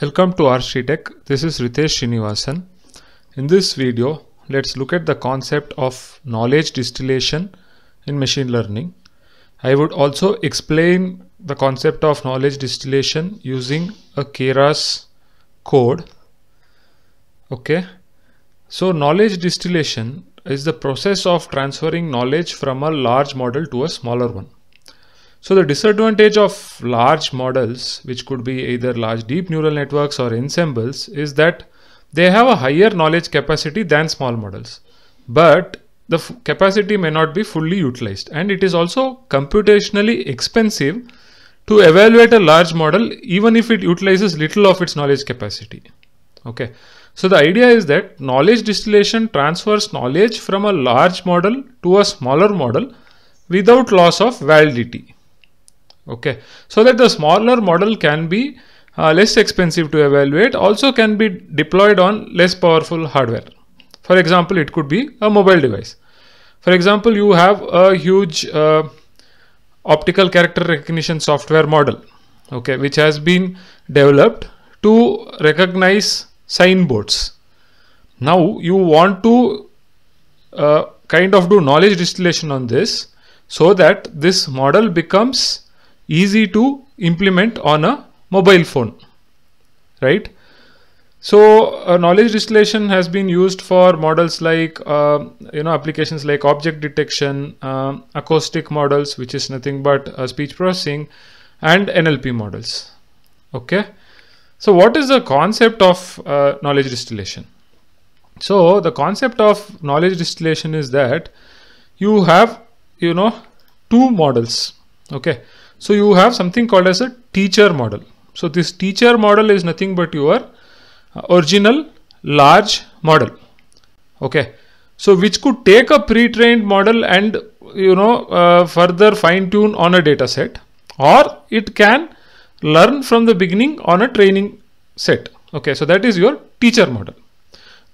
Welcome to Tech. This is Ritesh Srinivasan. In this video, let's look at the concept of knowledge distillation in machine learning. I would also explain the concept of knowledge distillation using a Keras code. Okay. So knowledge distillation is the process of transferring knowledge from a large model to a smaller one. So the disadvantage of large models, which could be either large deep neural networks or ensembles, is that they have a higher knowledge capacity than small models. But the capacity may not be fully utilized and it is also computationally expensive to evaluate a large model even if it utilizes little of its knowledge capacity. Okay, so the idea is that knowledge distillation transfers knowledge from a large model to a smaller model without loss of validity okay so that the smaller model can be uh, less expensive to evaluate also can be deployed on less powerful hardware for example it could be a mobile device for example you have a huge uh, optical character recognition software model okay which has been developed to recognize signboards now you want to uh, kind of do knowledge distillation on this so that this model becomes easy to implement on a mobile phone, right? So uh, knowledge distillation has been used for models like, uh, you know, applications like object detection, um, acoustic models, which is nothing but uh, speech processing and NLP models. Okay. So what is the concept of uh, knowledge distillation? So the concept of knowledge distillation is that you have, you know, two models. Okay. So you have something called as a teacher model. So this teacher model is nothing but your uh, original large model. Okay. So which could take a pre-trained model and you know uh, further fine tune on a data set or it can learn from the beginning on a training set. Okay. So that is your teacher model.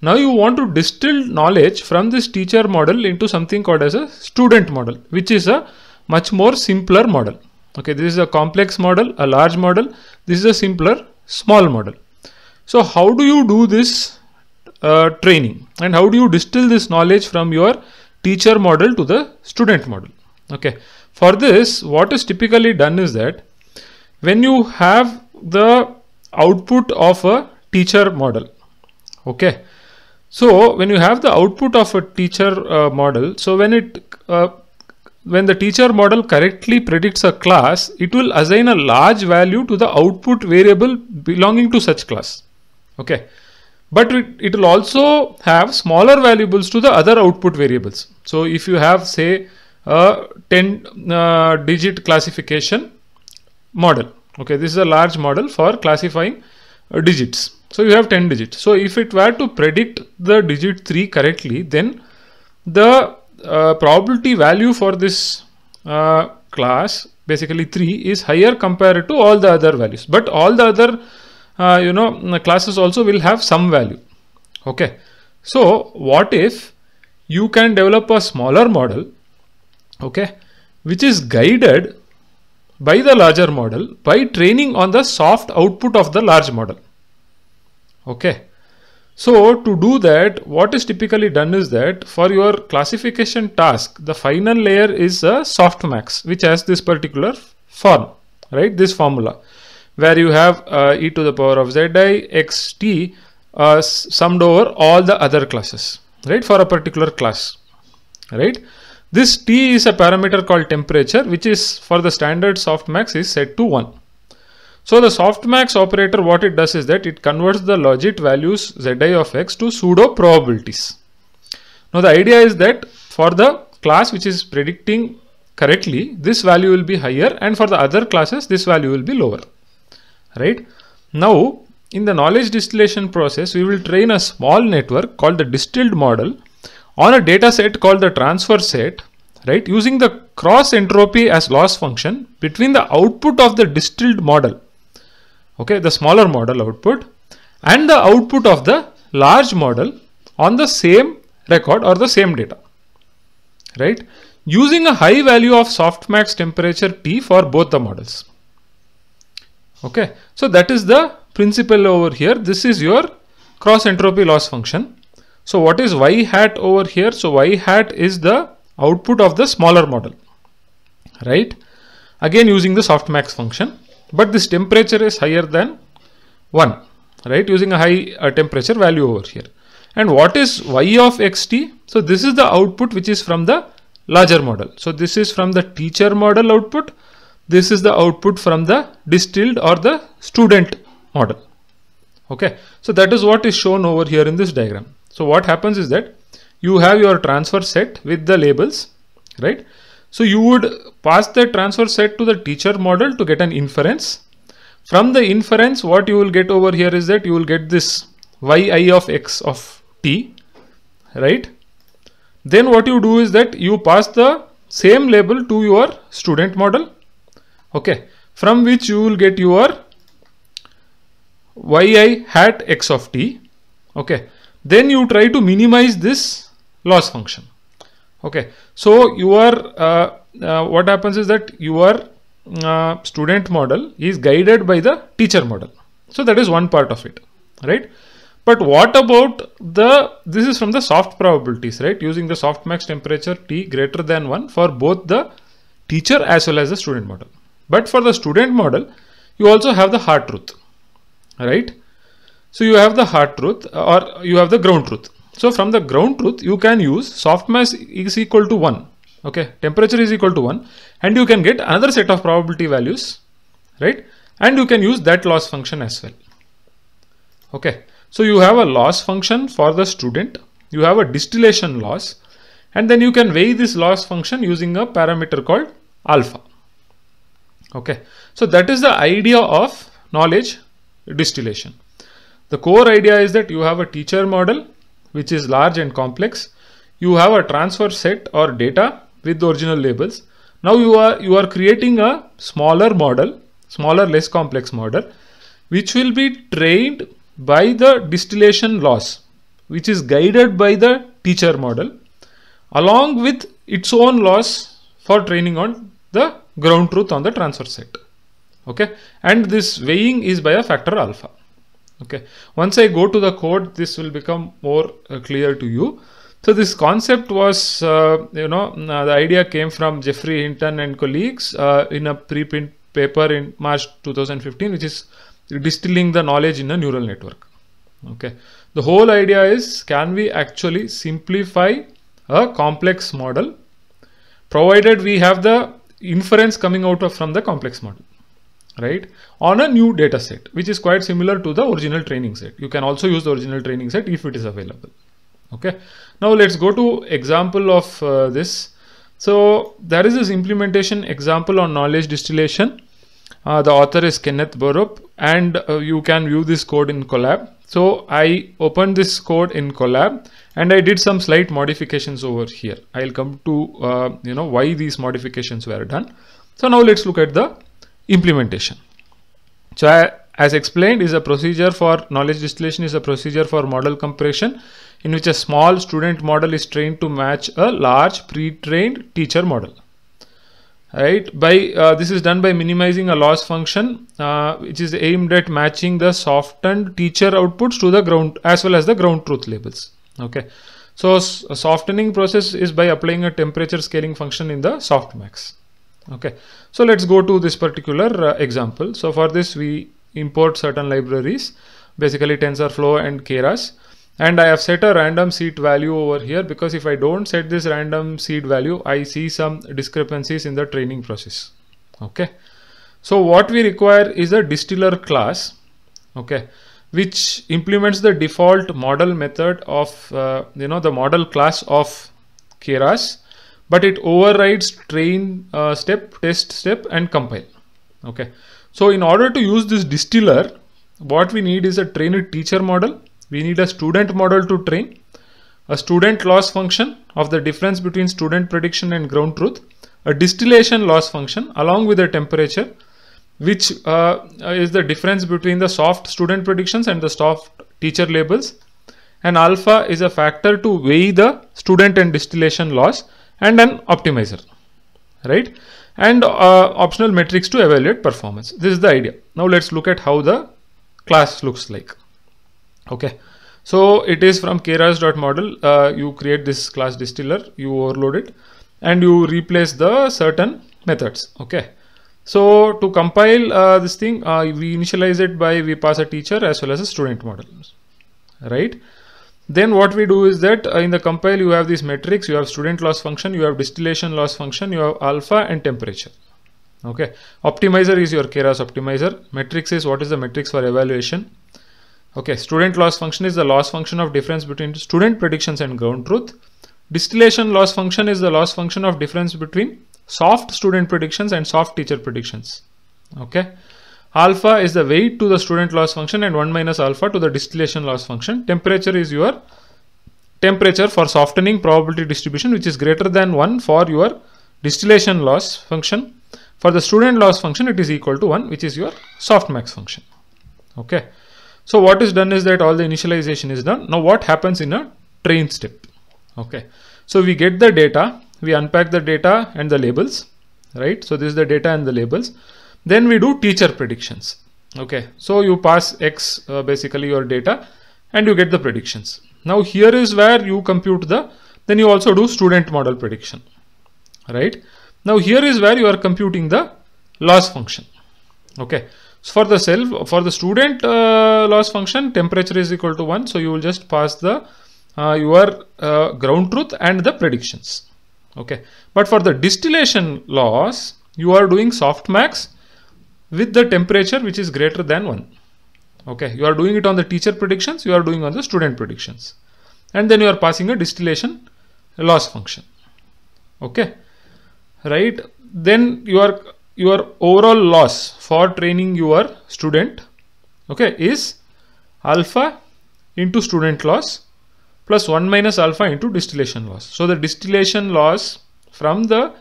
Now you want to distill knowledge from this teacher model into something called as a student model, which is a much more simpler model. Okay, this is a complex model, a large model. This is a simpler, small model. So how do you do this uh, training and how do you distill this knowledge from your teacher model to the student model? Okay, for this, what is typically done is that when you have the output of a teacher model, okay, so when you have the output of a teacher uh, model, so when it uh, when the teacher model correctly predicts a class, it will assign a large value to the output variable belonging to such class. Okay. But it, it will also have smaller values to the other output variables. So if you have say a 10 uh, digit classification model, okay, this is a large model for classifying uh, digits. So you have 10 digits. So if it were to predict the digit 3 correctly, then the uh, probability value for this uh, class basically 3 is higher compared to all the other values but all the other uh, you know mm, classes also will have some value okay so what if you can develop a smaller model okay which is guided by the larger model by training on the soft output of the large model okay so to do that, what is typically done is that for your classification task, the final layer is a softmax, which has this particular form, right? This formula where you have uh, e to the power of zi x t uh, summed over all the other classes, right? For a particular class, right? This t is a parameter called temperature, which is for the standard softmax is set to one so the softmax operator what it does is that it converts the logit values zi of x to pseudo probabilities. Now the idea is that for the class which is predicting correctly this value will be higher and for the other classes this value will be lower. Right? Now in the knowledge distillation process we will train a small network called the distilled model on a data set called the transfer set right using the cross entropy as loss function between the output of the distilled model okay the smaller model output and the output of the large model on the same record or the same data right using a high value of softmax temperature T for both the models okay so that is the principle over here this is your cross entropy loss function so what is y hat over here so y hat is the output of the smaller model right again using the softmax function but this temperature is higher than 1 right using a high uh, temperature value over here and what is y of xt so this is the output which is from the larger model so this is from the teacher model output this is the output from the distilled or the student model okay so that is what is shown over here in this diagram so what happens is that you have your transfer set with the labels right so you would pass the transfer set to the teacher model to get an inference. From the inference, what you will get over here is that you will get this yi of x of t, right? Then what you do is that you pass the same label to your student model, okay? From which you will get your yi hat x of t, okay? Then you try to minimize this loss function okay so your uh, uh, what happens is that your uh, student model is guided by the teacher model so that is one part of it right but what about the this is from the soft probabilities right using the softmax temperature t greater than 1 for both the teacher as well as the student model but for the student model you also have the hard truth right so you have the hard truth uh, or you have the ground truth so from the ground truth, you can use soft mass is equal to 1. Okay, temperature is equal to 1 and you can get another set of probability values, right? And you can use that loss function as well. Okay, so you have a loss function for the student. You have a distillation loss and then you can weigh this loss function using a parameter called alpha. Okay, so that is the idea of knowledge distillation. The core idea is that you have a teacher model which is large and complex. You have a transfer set or data with the original labels. Now you are, you are creating a smaller model, smaller, less complex model, which will be trained by the distillation loss, which is guided by the teacher model along with its own loss for training on the ground truth on the transfer set. Okay. And this weighing is by a factor alpha. Okay. Once I go to the code, this will become more uh, clear to you. So this concept was, uh, you know, uh, the idea came from Jeffrey Hinton and colleagues uh, in a preprint paper in March 2015, which is distilling the knowledge in a neural network. Okay. The whole idea is, can we actually simplify a complex model provided we have the inference coming out of from the complex model right on a new data set which is quite similar to the original training set you can also use the original training set if it is available okay now let's go to example of uh, this so there is this implementation example on knowledge distillation uh, the author is Kenneth Burrup and uh, you can view this code in collab so I opened this code in collab and I did some slight modifications over here I'll come to uh, you know why these modifications were done so now let's look at the implementation. So I, as explained is a procedure for knowledge distillation is a procedure for model compression in which a small student model is trained to match a large pre-trained teacher model. Right. By uh, this is done by minimizing a loss function, uh, which is aimed at matching the softened teacher outputs to the ground as well as the ground truth labels. Okay. So softening process is by applying a temperature scaling function in the softmax okay so let's go to this particular uh, example so for this we import certain libraries basically tensorflow and keras and i have set a random seed value over here because if i don't set this random seed value i see some discrepancies in the training process okay so what we require is a distiller class okay which implements the default model method of uh, you know the model class of keras but it overrides train uh, step, test step and compile. Okay. So in order to use this distiller, what we need is a trained teacher model. We need a student model to train, a student loss function of the difference between student prediction and ground truth, a distillation loss function along with a temperature, which uh, is the difference between the soft student predictions and the soft teacher labels. And alpha is a factor to weigh the student and distillation loss and an optimizer, right? And uh, optional metrics to evaluate performance. This is the idea. Now let's look at how the class looks like. Okay. So it is from keras.model. Uh, you create this class distiller, you overload it and you replace the certain methods. Okay. So to compile uh, this thing, uh, we initialize it by we pass a teacher as well as a student model, right? Then what we do is that uh, in the compile you have these metrics, you have student loss function, you have distillation loss function, you have alpha and temperature. Okay, optimizer is your Keras optimizer. Metrics is what is the metrics for evaluation. Okay, student loss function is the loss function of difference between student predictions and ground truth. Distillation loss function is the loss function of difference between soft student predictions and soft teacher predictions. Okay. Alpha is the weight to the student loss function and 1 minus alpha to the distillation loss function. Temperature is your temperature for softening probability distribution which is greater than 1 for your distillation loss function. For the student loss function it is equal to 1 which is your softmax function. Okay. So what is done is that all the initialization is done. Now what happens in a train step? Okay. So we get the data, we unpack the data and the labels, right? So this is the data and the labels. Then we do teacher predictions. Okay, so you pass X uh, basically your data and you get the predictions. Now here is where you compute the, then you also do student model prediction, right? Now here is where you are computing the loss function. Okay, so for the self, for the student uh, loss function, temperature is equal to one. So you will just pass the uh, your uh, ground truth and the predictions okay but for the distillation loss you are doing softmax with the temperature which is greater than 1. Okay, you are doing it on the teacher predictions, you are doing on the student predictions. And then you are passing a distillation loss function. Okay, right? Then your, your overall loss for training your student, okay, is alpha into student loss plus 1 minus alpha into distillation loss. So the distillation loss from the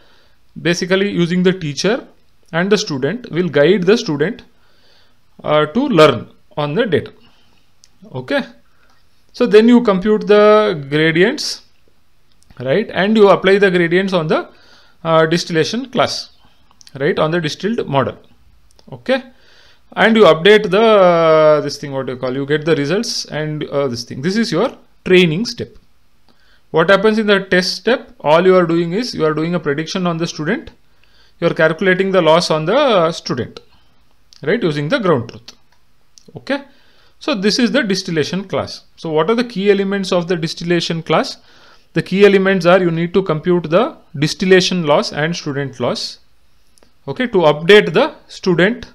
basically using the teacher and the student will guide the student uh, to learn on the data okay so then you compute the gradients right and you apply the gradients on the uh, distillation class right on the distilled model okay and you update the uh, this thing what you call you get the results and uh, this thing this is your training step what happens in the test step all you are doing is you are doing a prediction on the student you are calculating the loss on the student, right, using the ground truth. Okay. So this is the distillation class. So what are the key elements of the distillation class? The key elements are you need to compute the distillation loss and student loss, okay, to update the student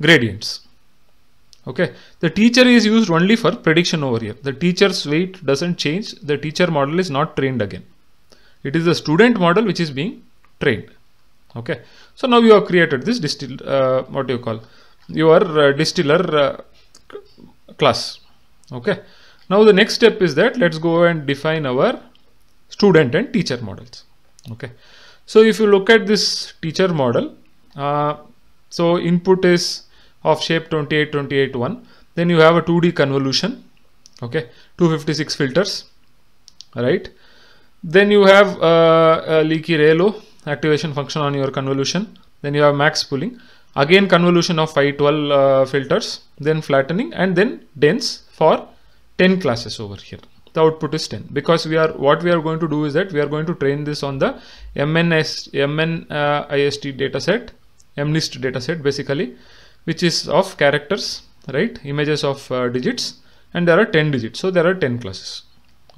gradients. Okay, the teacher is used only for prediction over here. The teacher's weight doesn't change. The teacher model is not trained again. It is the student model which is being trained okay so now you have created this distill uh, what do you call your uh, distiller uh, class okay now the next step is that let's go and define our student and teacher models okay so if you look at this teacher model uh, so input is of shape 28 28 1 then you have a 2d convolution okay 256 filters right then you have uh, a leaky relo activation function on your convolution. Then you have max pooling. Again convolution of 512 uh, filters, then flattening and then dense for 10 classes over here. The output is 10 because we are what we are going to do is that we are going to train this on the MNS, MNIST dataset, MNIST dataset basically, which is of characters, right? Images of uh, digits and there are 10 digits. So there are 10 classes.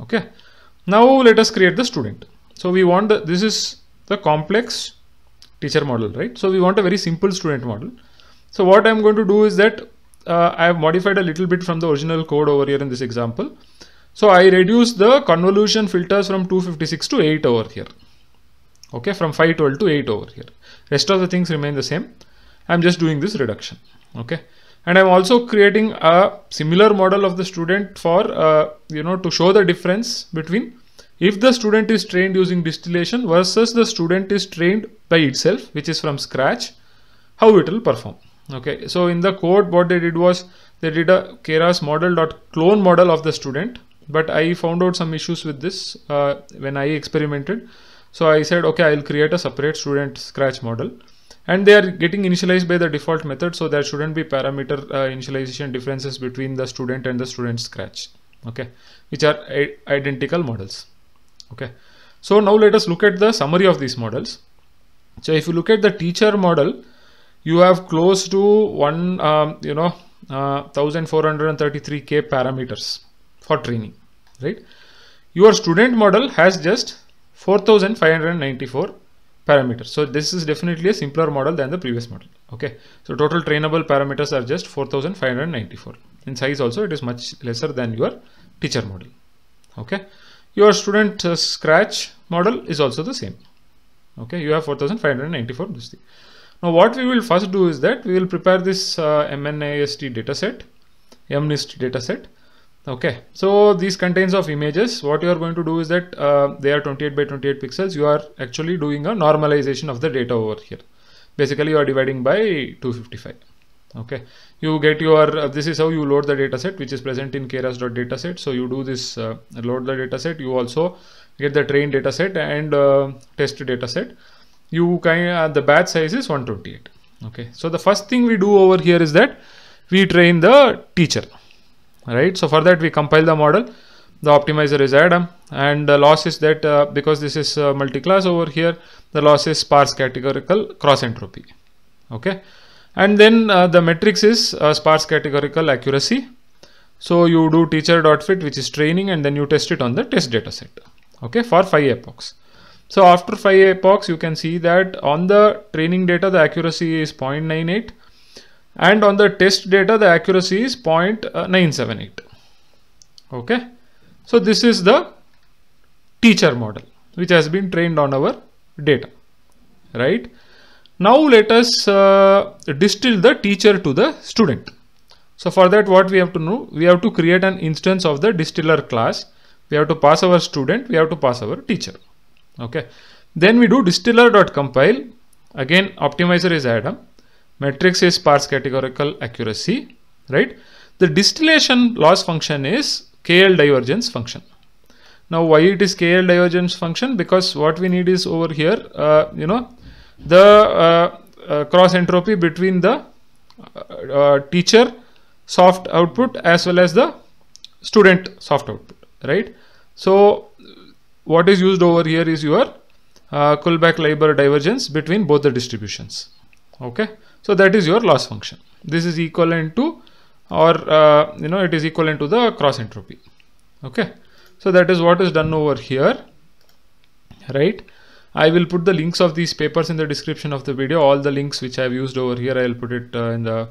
Okay. Now let us create the student. So we want the, this is the complex teacher model, right? So we want a very simple student model. So what I'm going to do is that uh, I have modified a little bit from the original code over here in this example. So I reduce the convolution filters from 256 to 8 over here. Okay, from 512 to 8 over here. Rest of the things remain the same. I'm just doing this reduction. Okay. And I'm also creating a similar model of the student for, uh, you know, to show the difference between if the student is trained using distillation versus the student is trained by itself, which is from scratch, how it will perform. Okay, so in the code, what they did was they did a Keras model dot clone model of the student, but I found out some issues with this uh, when I experimented. So I said, okay, I'll create a separate student scratch model and they are getting initialized by the default method. So there shouldn't be parameter uh, initialization differences between the student and the student scratch. Okay, which are identical models. Okay. So now let us look at the summary of these models. So if you look at the teacher model, you have close to one, um, you know, uh, 1433k parameters for training, right? Your student model has just 4594 parameters. So this is definitely a simpler model than the previous model. Okay. So total trainable parameters are just 4594. In size also it is much lesser than your teacher model. Okay. Your student uh, scratch model is also the same. Okay, you have 4594 this thing. Now what we will first do is that we will prepare this uh, MNIST dataset, MNIST dataset. Okay, so these contains of images. What you are going to do is that uh, they are 28 by 28 pixels. You are actually doing a normalization of the data over here. Basically, you are dividing by 255 okay you get your uh, this is how you load the dataset which is present in set so you do this uh, load the dataset you also get the train dataset and uh, test dataset you kind uh, the batch size is 128 okay so the first thing we do over here is that we train the teacher right so for that we compile the model the optimizer is adam and the loss is that uh, because this is uh, multi-class over here the loss is sparse categorical cross entropy okay and then uh, the matrix is uh, sparse categorical accuracy so you do teacher.fit which is training and then you test it on the test data set. Okay, for 5 epochs. So after 5 epochs you can see that on the training data the accuracy is 0.98 and on the test data the accuracy is 0.978. Okay, so this is the teacher model which has been trained on our data, right? Now let us uh, distill the teacher to the student. So for that what we have to know, we have to create an instance of the distiller class. We have to pass our student, we have to pass our teacher. Okay. Then we do distiller.compile. Again optimizer is Adam. Matrix is parse categorical accuracy, right? The distillation loss function is KL divergence function. Now why it is KL divergence function? Because what we need is over here, uh, you know, the uh, uh, cross entropy between the uh, teacher soft output as well as the student soft output, right? So what is used over here is your uh, kullback labor divergence between both the distributions. Okay, so that is your loss function. This is equivalent to, or uh, you know, it is equivalent to the cross entropy. Okay, so that is what is done over here, right? I will put the links of these papers in the description of the video. All the links which I've used over here, I'll put it uh, in the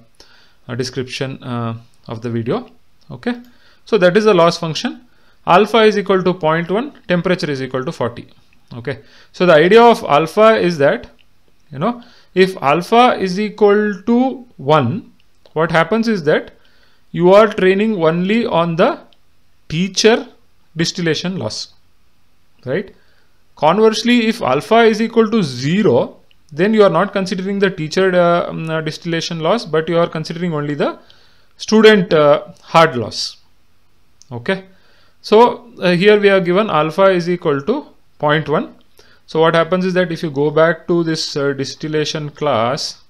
uh, description uh, of the video. Okay. So that is the loss function. Alpha is equal to 0.1, temperature is equal to 40. Okay. So the idea of alpha is that, you know, if alpha is equal to 1, what happens is that you are training only on the teacher distillation loss, right? Conversely, if alpha is equal to 0, then you are not considering the teacher uh, um, uh, distillation loss, but you are considering only the student uh, hard loss. Okay. So uh, here we are given alpha is equal to 0.1. So what happens is that if you go back to this uh, distillation class,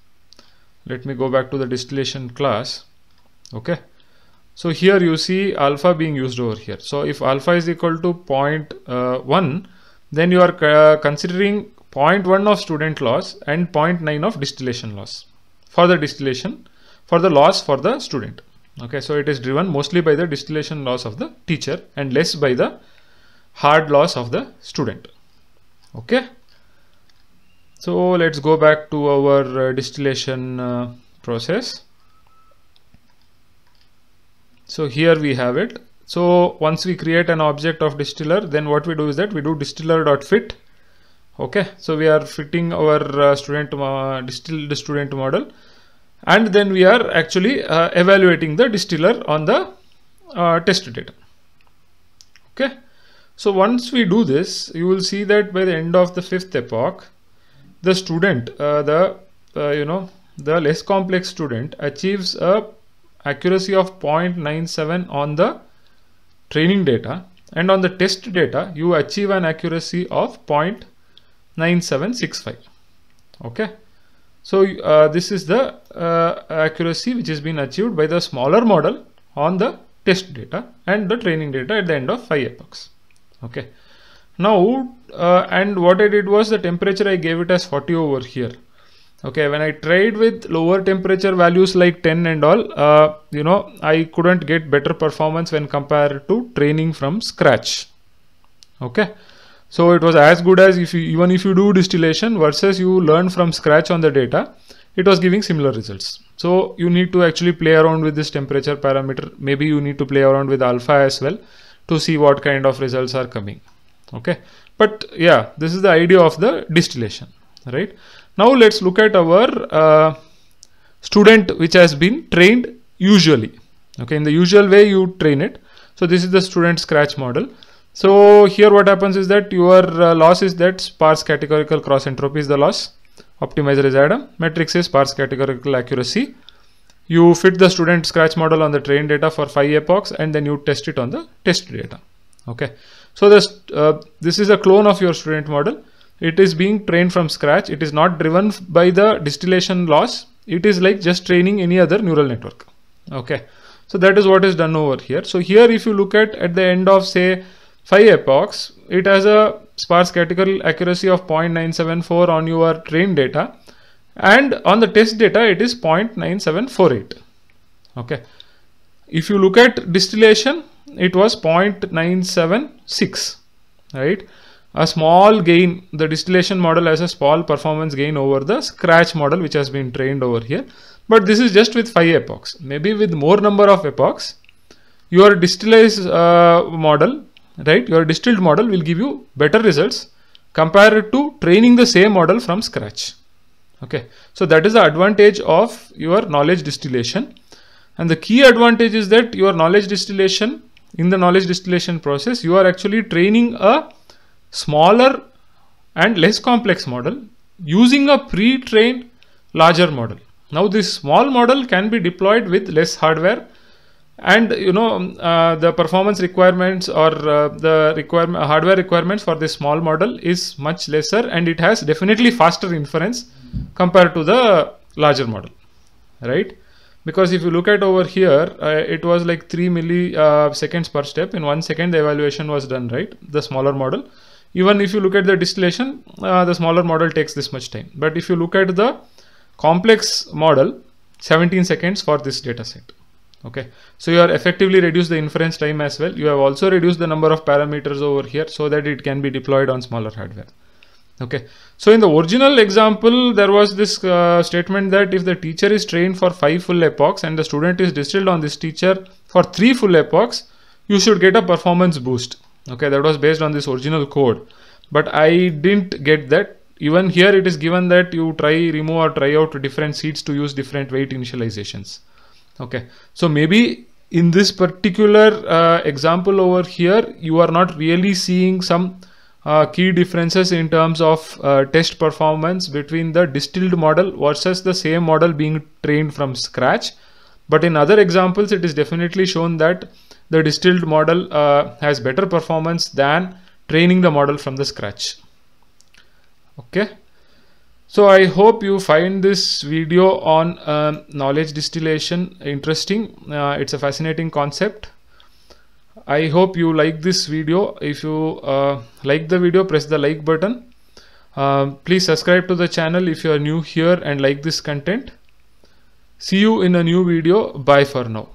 let me go back to the distillation class. Okay. So here you see alpha being used over here. So if alpha is equal to uh, 0.1, then you are uh, considering 0.1 of student loss and 0.9 of distillation loss for the distillation for the loss for the student okay so it is driven mostly by the distillation loss of the teacher and less by the hard loss of the student okay so let's go back to our uh, distillation uh, process so here we have it so once we create an object of distiller, then what we do is that we do distiller.fit. Okay, so we are fitting our uh, student uh, distilled student model and then we are actually uh, evaluating the distiller on the uh, test data. Okay, so once we do this, you will see that by the end of the fifth epoch, the student, uh, the uh, you know, the less complex student achieves a accuracy of 0.97 on the training data and on the test data you achieve an accuracy of 0.9765 okay so uh, this is the uh, accuracy which has been achieved by the smaller model on the test data and the training data at the end of five epochs okay now uh, and what I did was the temperature I gave it as 40 over here okay when i tried with lower temperature values like 10 and all uh, you know i couldn't get better performance when compared to training from scratch okay so it was as good as if you even if you do distillation versus you learn from scratch on the data it was giving similar results so you need to actually play around with this temperature parameter maybe you need to play around with alpha as well to see what kind of results are coming okay but yeah this is the idea of the distillation right now let's look at our uh, student which has been trained usually. Okay, in the usual way you train it. So this is the student scratch model. So here what happens is that your uh, loss is that sparse categorical cross entropy is the loss. Optimizer is Adam. Matrix is sparse categorical accuracy. You fit the student scratch model on the train data for five epochs and then you test it on the test data. Okay. So this, uh, this is a clone of your student model it is being trained from scratch it is not driven by the distillation loss it is like just training any other neural network okay so that is what is done over here so here if you look at at the end of say 5 epochs it has a sparse categorical accuracy of 0.974 on your train data and on the test data it is 0.9748 okay if you look at distillation it was 0.976 right a small gain the distillation model has a small performance gain over the scratch model which has been trained over here but this is just with 5 epochs maybe with more number of epochs your distillized uh, model right your distilled model will give you better results compared to training the same model from scratch okay so that is the advantage of your knowledge distillation and the key advantage is that your knowledge distillation in the knowledge distillation process you are actually training a smaller and less complex model using a pre-trained larger model. Now this small model can be deployed with less hardware and you know um, uh, the performance requirements or uh, the requirement hardware requirements for this small model is much lesser and it has definitely faster inference compared to the larger model right because if you look at over here uh, it was like 3 milli uh, seconds per step in one second the evaluation was done right the smaller model even if you look at the distillation uh, the smaller model takes this much time but if you look at the complex model 17 seconds for this data set okay so you are effectively reduce the inference time as well you have also reduced the number of parameters over here so that it can be deployed on smaller hardware okay so in the original example there was this uh, statement that if the teacher is trained for five full epochs and the student is distilled on this teacher for three full epochs you should get a performance boost okay that was based on this original code but I didn't get that even here it is given that you try remove or try out different seeds to use different weight initializations okay so maybe in this particular uh, example over here you are not really seeing some uh, key differences in terms of uh, test performance between the distilled model versus the same model being trained from scratch but in other examples it is definitely shown that the distilled model uh, has better performance than training the model from the scratch. Okay. So I hope you find this video on um, knowledge distillation interesting. Uh, it's a fascinating concept. I hope you like this video. If you uh, like the video, press the like button. Uh, please subscribe to the channel if you are new here and like this content. See you in a new video. Bye for now.